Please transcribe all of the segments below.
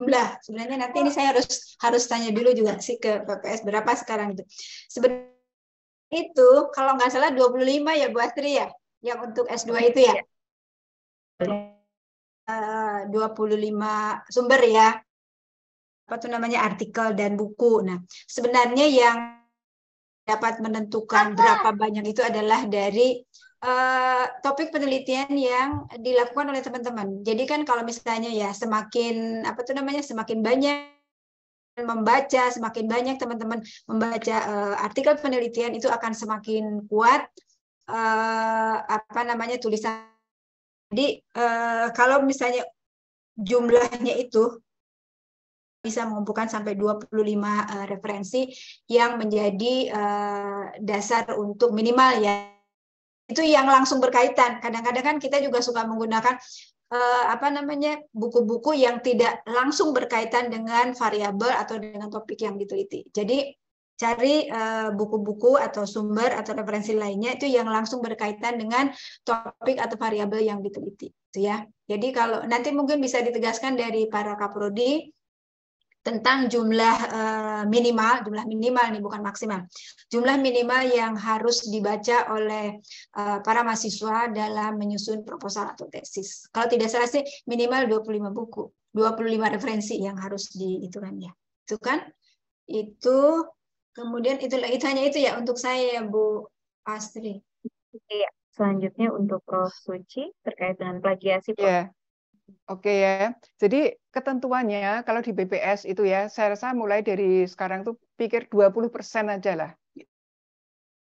jumlah. Sebenarnya nanti ini saya harus harus tanya dulu juga sih ke PPS berapa sekarang itu. Sebenarnya itu kalau nggak salah 25 ya Bu Astri ya, yang untuk S2 itu ya. ya. Eh, puluh 25 sumber ya. Apa tuh namanya artikel dan buku. Nah, sebenarnya yang dapat menentukan berapa banyak itu adalah dari Eh, topik penelitian yang dilakukan oleh teman-teman. Jadi kan kalau misalnya ya semakin apa tuh namanya semakin banyak membaca semakin banyak teman-teman membaca uh, artikel penelitian itu akan semakin kuat uh, apa namanya tulisan. Jadi uh, kalau misalnya jumlahnya itu bisa mengumpulkan sampai 25 uh, referensi yang menjadi uh, dasar untuk minimal ya itu yang langsung berkaitan. Kadang-kadang kan kita juga suka menggunakan eh, apa namanya buku-buku yang tidak langsung berkaitan dengan variabel atau dengan topik yang diteliti. Jadi cari eh, buku-buku eh, atau sumber atau referensi lainnya itu yang langsung berkaitan dengan topik atau variabel yang diteliti, Itu ya. Jadi kalau nanti mungkin bisa ditegaskan dari para kaprodi tentang jumlah uh, minimal, jumlah minimal nih bukan maksimal, jumlah minimal yang harus dibaca oleh uh, para mahasiswa dalam menyusun proposal atau tesis. Kalau tidak salah sih minimal 25 buku, 25 referensi yang harus dihitungkannya. Itu kan? Itu kemudian itu itu hanya itu ya untuk saya ya Bu Astri. Iya. Selanjutnya untuk Prof Suci terkait dengan plagiasi. Iya. Yeah. Oke ya. Jadi ketentuannya kalau di BPS itu ya, saya rasa mulai dari sekarang tuh pikir 20% aja lah.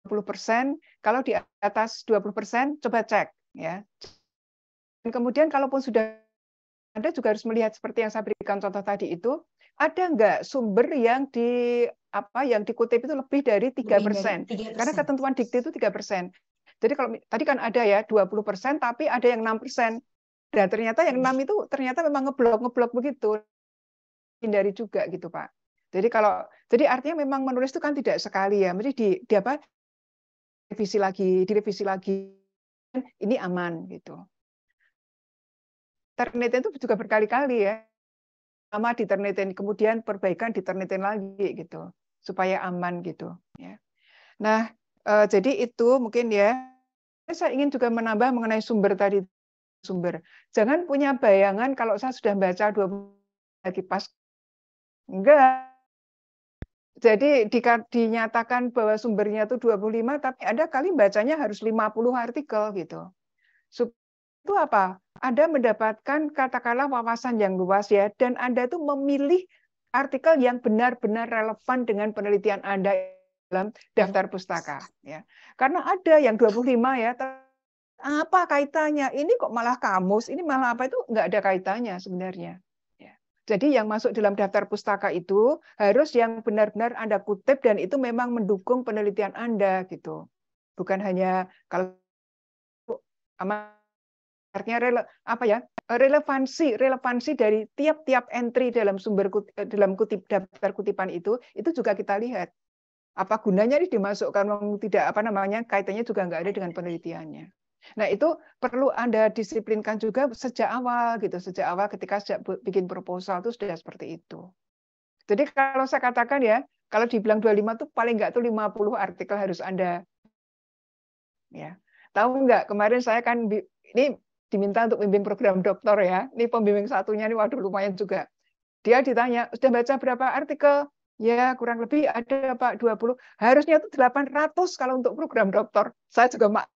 20%, kalau di atas 20% coba cek ya. Dan kemudian kalaupun sudah Anda juga harus melihat seperti yang saya berikan contoh tadi itu, ada nggak sumber yang di apa yang dikutip itu lebih dari 3%? 3%. Karena ketentuan dikti itu 3%. Jadi kalau tadi kan ada ya 20%, tapi ada yang 6%. Nah ternyata yang enam itu ternyata memang ngeblok ngeblok begitu hindari juga gitu pak. Jadi kalau jadi artinya memang menulis itu kan tidak sekali ya, mesti di, di apa revisi lagi, direvisi lagi. Ini aman gitu. Ternetin itu juga berkali-kali ya. Lama diternetin, kemudian perbaikan di diternetin lagi gitu, supaya aman gitu. Ya. Nah, e, jadi itu mungkin ya. Saya ingin juga menambah mengenai sumber tadi sumber. Jangan punya bayangan kalau saya sudah baca 20 pas Enggak. Jadi di, dinyatakan bahwa sumbernya itu 25, tapi ada kali bacanya harus 50 artikel gitu. Itu apa? Anda mendapatkan katakanlah wawasan yang luas ya, dan Anda itu memilih artikel yang benar-benar relevan dengan penelitian Anda dalam daftar pustaka. Ya. Karena ada yang 25 ya, apa kaitannya? Ini kok malah kamus, ini malah apa itu nggak ada kaitannya sebenarnya. Ya. Jadi yang masuk dalam daftar pustaka itu harus yang benar-benar Anda kutip dan itu memang mendukung penelitian Anda gitu. Bukan hanya kalau artinya rele, apa ya? relevansi relevansi dari tiap-tiap entry dalam sumber eh, dalam kutip daftar kutipan itu itu juga kita lihat apa gunanya ini dimasukkan tidak apa namanya kaitannya juga nggak ada dengan penelitiannya. Nah, itu perlu Anda disiplinkan juga sejak awal gitu, sejak awal ketika sejak bikin proposal itu sudah seperti itu. Jadi kalau saya katakan ya, kalau dibilang 25 itu paling enggak tuh 50 artikel harus Anda ya. Tahu enggak kemarin saya kan ini diminta untuk membimbing program doktor ya. Ini pembimbing satunya ini waduh lumayan juga. Dia ditanya, "Sudah baca berapa artikel?" Ya, kurang lebih ada Pak 20. Harusnya itu 800 kalau untuk program doktor Saya juga mak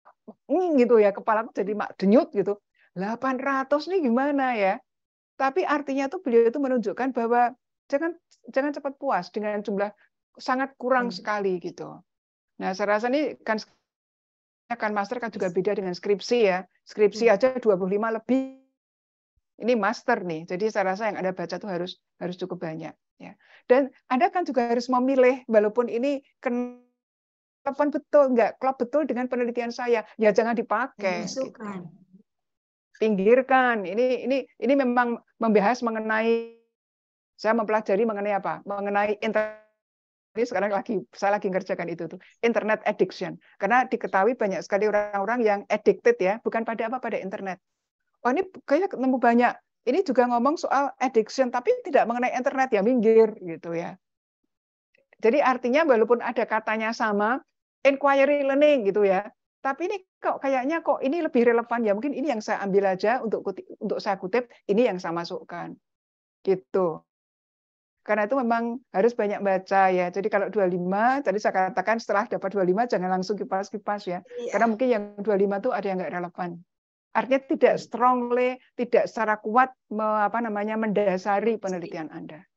gitu ya kepala tuh jadi mak denyut gitu 800 nih gimana ya tapi artinya tuh beliau itu menunjukkan bahwa jangan jangan cepat puas dengan jumlah sangat kurang hmm. sekali gitu nah saya rasa ini kan kan master kan juga beda dengan skripsi ya skripsi hmm. aja 25 lebih ini master nih jadi saya rasa yang ada baca tuh harus harus cukup banyak ya dan anda kan juga harus memilih walaupun ini kena telepon betul nggak klop betul dengan penelitian saya ya jangan dipakai pinggirkan ini ini ini memang membahas mengenai saya mempelajari mengenai apa mengenai internet ini sekarang lagi saya lagi ngerjakan itu tuh internet addiction karena diketahui banyak sekali orang-orang yang addicted ya bukan pada apa pada internet oh ini kayak nemu banyak ini juga ngomong soal addiction tapi tidak mengenai internet ya minggir gitu ya jadi artinya walaupun ada katanya sama inquiry learning gitu ya. Tapi ini kok kayaknya kok ini lebih relevan ya. Mungkin ini yang saya ambil aja untuk kutip, untuk saya kutip, ini yang saya masukkan. Gitu. Karena itu memang harus banyak baca ya. Jadi kalau 25, tadi saya katakan setelah dapat 25 jangan langsung kipas-kipas ya. Iya. Karena mungkin yang 25 itu ada yang nggak relevan. Artinya tidak strongly, tidak secara kuat apa namanya mendasari penelitian Anda.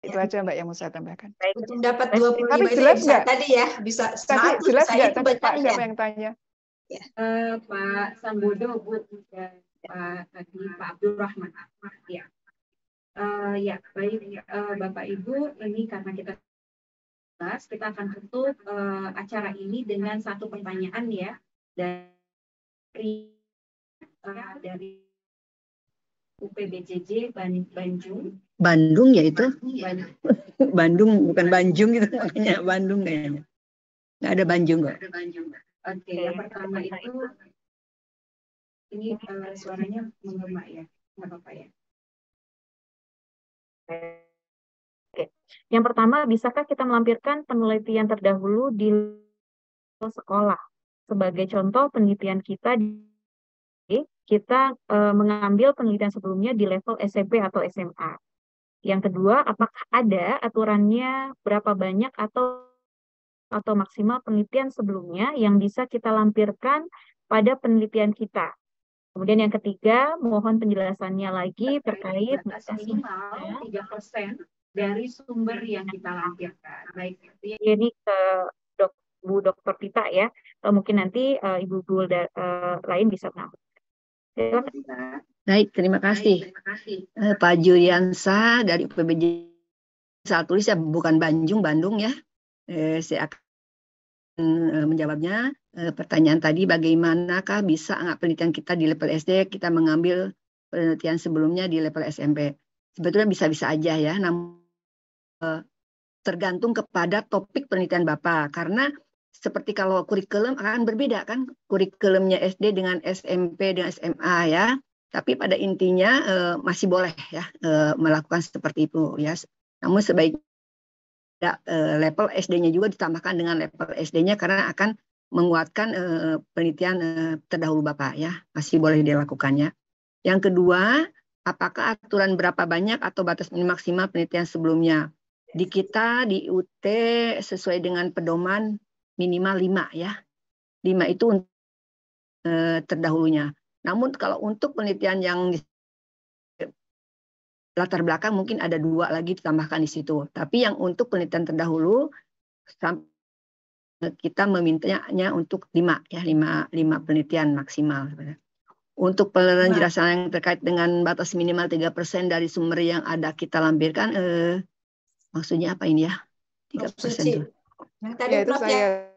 Itu ya. aja Mbak yang mau saya tambahkan. dapat 25 Tapi jelas bisa tadi ya, bisa semangat, tadi jelas enggak? Tadi Pak ya. siapa yang tanya? Ya. Uh, Pak Sambodo, Bu, ya. Pak, tadi Pak Abdurrahman. Ya. Uh, ya, baik uh, Bapak Ibu, ini karena kita bahas, kita akan tutup uh, acara ini dengan satu pertanyaan ya dari uh, dari UPBJJ Ban Banjung. Bandung ya itu? Bandung. Bandung bukan Banjung gitu makanya Bandung kayaknya. Nggak ada Banjung kok. Ada Banjung. Oke, okay, yang pertama itu ini uh, suaranya menggema ya, nggak apa-apa ya. Oke. Yang pertama, bisakah kita melampirkan penelitian terdahulu di sekolah? Sebagai contoh, penelitian kita di kita e, mengambil penelitian sebelumnya di level SMP e atau SMA. Yang kedua, apakah ada aturannya berapa banyak atau atau maksimal penelitian sebelumnya yang bisa kita lampirkan pada penelitian kita. Kemudian yang ketiga, mohon penjelasannya lagi terkait maksimal 3% dari sumber yang kita lampirkan. Baik, jadi ke dok, Bu Dokter Tita ya, eh, mungkin nanti uh, Ibu Gul uh, lain bisa menambah. Baik, terima kasih. Eh, Pak Juliansa dari PBJ saat tulis ya bukan Banjung, Bandung ya. Eh, saya akan eh, menjawabnya. Eh, pertanyaan tadi bagaimanakah bisa anak penelitian kita di level SD kita mengambil penelitian sebelumnya di level SMP? Sebetulnya bisa-bisa aja ya, namun tergantung kepada topik penelitian Bapak karena seperti kalau kurikulum akan berbeda kan kurikulumnya SD dengan SMP dengan SMA ya tapi pada intinya eh, masih boleh ya eh, melakukan seperti itu ya namun sebaiknya ya, eh, level SD-nya juga ditambahkan dengan level SD-nya karena akan menguatkan eh, penelitian eh, terdahulu Bapak ya masih boleh dilakukannya yang kedua apakah aturan berapa banyak atau batas maksimal penelitian sebelumnya di kita di UT sesuai dengan pedoman minimal lima ya. Lima itu untuk e, eh, terdahulunya. Namun kalau untuk penelitian yang latar belakang mungkin ada dua lagi ditambahkan di situ. Tapi yang untuk penelitian terdahulu kita memintanya untuk lima ya lima, lima penelitian maksimal. Untuk penjelasan yang terkait dengan batas minimal 3% dari sumber yang ada kita lampirkan, eh, maksudnya apa ini ya? 3% Prof. tadi ya, Prof. Ya. Saya.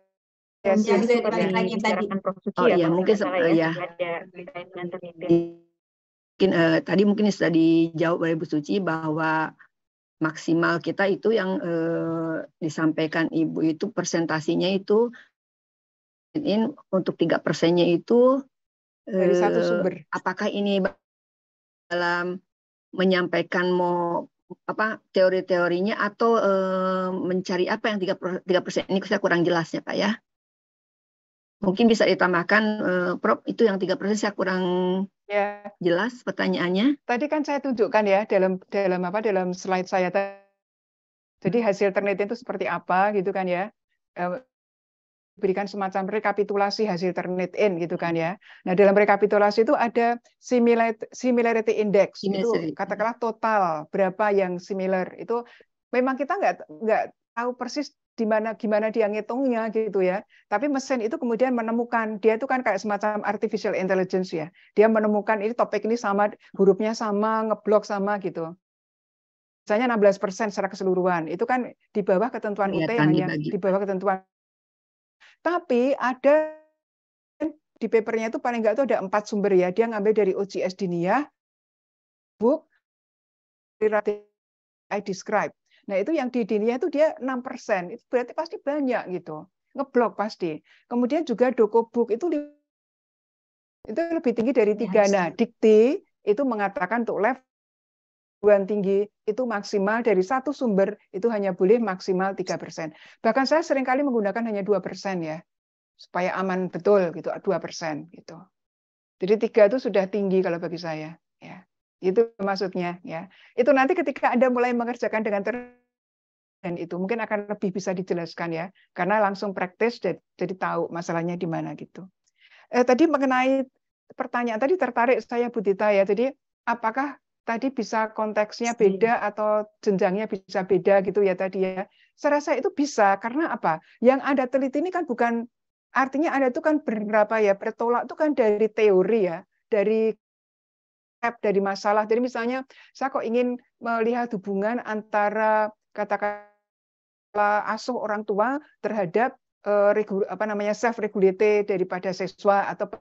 Yes, iya yang lagi tadi. Prof. Suki iya, oh mungkin ya. mungkin uh, tadi mungkin sudah dijawab oleh Bu Suci bahwa maksimal kita itu yang uh, disampaikan Ibu itu persentasinya itu ini untuk tiga persennya itu dari satu eh, sumber. Apakah ini dalam menyampaikan mau apa teori-teorinya atau e, mencari apa yang tiga persen ini saya kurang jelasnya pak ya Mungkin bisa ditambahkan, uh, Prof, itu yang tiga persen saya kurang ya. jelas pertanyaannya. Tadi kan saya tunjukkan ya dalam dalam apa dalam slide saya tadi. Jadi hasil penelitian itu seperti apa gitu kan ya. Eh, berikan semacam rekapitulasi hasil Turnitin gitu kan ya. Nah dalam rekapitulasi itu ada similarity index itu iya, katakanlah total berapa yang similar itu memang kita nggak nggak tahu persis di mana gimana dia ngitungnya gitu ya. Tapi mesin itu kemudian menemukan dia itu kan kayak semacam artificial intelligence ya. Dia menemukan ini topik ini sama hurufnya sama, ngeblok sama gitu. Misalnya 16% persen secara keseluruhan. Itu kan di bawah ketentuan ya, UT kan, hanya di bawah ketentuan. Tapi ada di papernya itu paling nggak itu ada empat sumber ya. Dia ngambil dari OGS Dinia, book, I describe Nah, itu yang di dunia itu dia 6%. Itu berarti pasti banyak gitu. Ngeblok pasti. Kemudian juga dokobook itu itu lebih tinggi dari iya tiga. Nah, dikti itu mengatakan untuk level perguruan tinggi itu maksimal dari satu sumber itu hanya boleh maksimal tiga persen Bahkan saya seringkali menggunakan hanya dua persen ya. Supaya aman betul gitu, dua persen gitu. Jadi tiga itu sudah tinggi kalau bagi saya. Ya. Itu maksudnya ya. Itu nanti ketika Anda mulai mengerjakan dengan ter dan itu mungkin akan lebih bisa dijelaskan ya karena langsung praktis jadi, jadi tahu masalahnya di mana gitu. Eh, tadi mengenai pertanyaan tadi tertarik saya Budita ya. Jadi apakah tadi bisa konteksnya beda atau jenjangnya bisa beda gitu ya tadi ya. Saya rasa itu bisa karena apa? Yang Anda teliti ini kan bukan artinya Anda itu kan berapa ya bertolak itu kan dari teori ya, dari step dari masalah. Jadi misalnya saya kok ingin melihat hubungan antara katakanlah asuh orang tua terhadap eh, apa namanya self regulate daripada siswa atau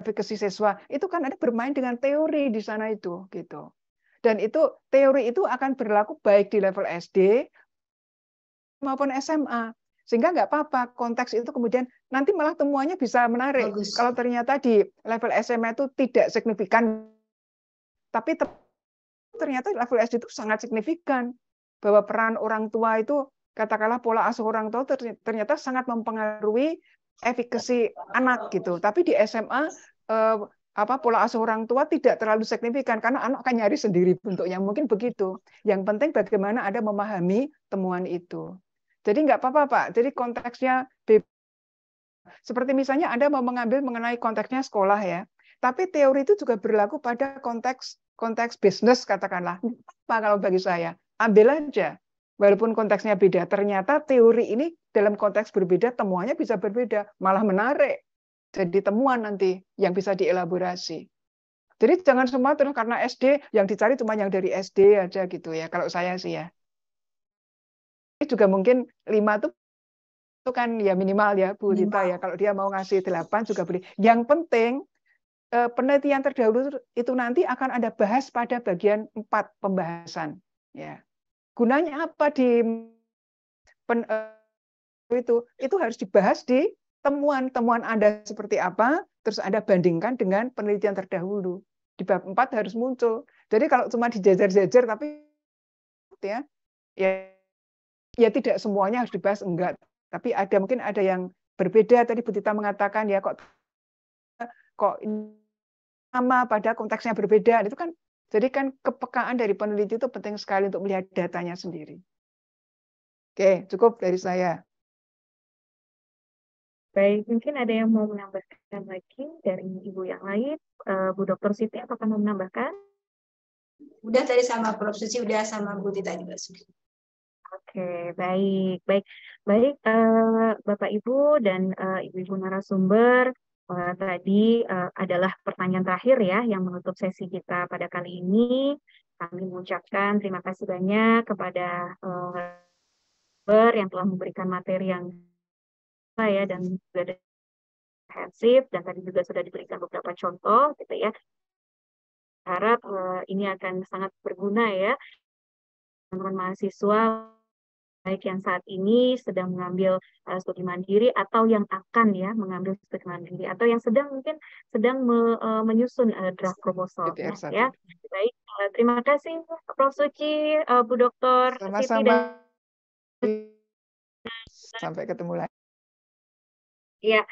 efekasi siswa itu kan ada bermain dengan teori di sana itu gitu dan itu teori itu akan berlaku baik di level SD maupun SMA sehingga nggak apa-apa konteks itu kemudian nanti malah temuannya bisa menarik Bagus. kalau ternyata di level SMA itu tidak signifikan tapi ternyata level SD itu sangat signifikan bahwa peran orang tua itu katakanlah pola asuh orang tua ternyata sangat mempengaruhi efikasi anak gitu. Tapi di SMA eh, apa pola asuh orang tua tidak terlalu signifikan karena anak akan nyari sendiri bentuknya mungkin begitu. Yang penting bagaimana ada memahami temuan itu. Jadi nggak apa-apa Pak. Jadi konteksnya seperti misalnya Anda mau mengambil mengenai konteksnya sekolah ya. Tapi teori itu juga berlaku pada konteks konteks bisnis katakanlah. Apa kalau bagi saya? Ambil aja. Walaupun konteksnya beda, ternyata teori ini dalam konteks berbeda temuannya bisa berbeda, malah menarik. Jadi temuan nanti yang bisa dielaborasi. Jadi jangan semua terus karena SD yang dicari cuma yang dari SD aja gitu ya. Kalau saya sih ya. Ini juga mungkin lima tuh itu kan ya minimal ya Bu Rita ya kalau dia mau ngasih delapan juga boleh. Yang penting Eh, penelitian terdahulu itu nanti akan ada bahas pada bagian 4 pembahasan. Ya. Gunanya apa di pen, eh, itu? Itu harus dibahas di temuan-temuan Anda seperti apa, terus Anda bandingkan dengan penelitian terdahulu. Di bab 4 harus muncul. Jadi kalau cuma dijajar-jajar tapi ya, ya ya tidak semuanya harus dibahas enggak, tapi ada mungkin ada yang berbeda tadi Butita mengatakan ya kok kok sama pada konteksnya berbeda itu kan jadi kan kepekaan dari peneliti itu penting sekali untuk melihat datanya sendiri. Oke, cukup dari saya. Baik, mungkin ada yang mau menambahkan lagi dari ibu yang lain. Eh, Bu dokter Siti, apakah mau menambahkan? Udah tadi sama Prof. Suci, udah sama Bu Tita juga. Oke, baik. Baik, baik eh, Bapak-Ibu dan eh, Ibu-Ibu narasumber, uh, tadi uh, adalah pertanyaan terakhir ya yang menutup sesi kita pada kali ini. Kami mengucapkan terima kasih banyak kepada uh, yang telah memberikan materi yang saya dan juga komprehensif dan tadi juga sudah diberikan beberapa contoh gitu ya. Harap uh, ini akan sangat berguna ya teman-teman mahasiswa baik yang saat ini sedang mengambil uh, studi mandiri atau yang akan ya mengambil studi mandiri atau yang sedang mungkin sedang me, uh, menyusun uh, draft proposal gitu, ya, ya. Baik, uh, terima kasih Prof Suci, uh, Bu Dokter sama-sama dan sampai ketemu lagi. Ya.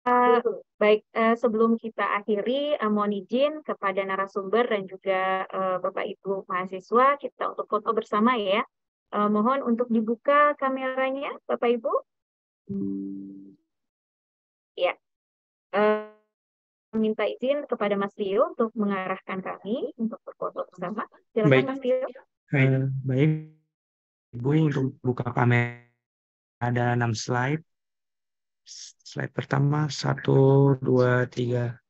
Uh, baik, uh, sebelum kita akhiri, uh, mohon izin kepada narasumber dan juga uh, Bapak Ibu mahasiswa kita untuk foto bersama ya. Uh, mohon untuk dibuka kameranya, Bapak Ibu. Ya. Uh, minta izin kepada Mas Rio untuk mengarahkan kami untuk berfoto bersama. Silakan baik. Mas Rio. Eh, baik. Ibu untuk buka kamera ada enam slide. Slide pertama satu, dua, tiga.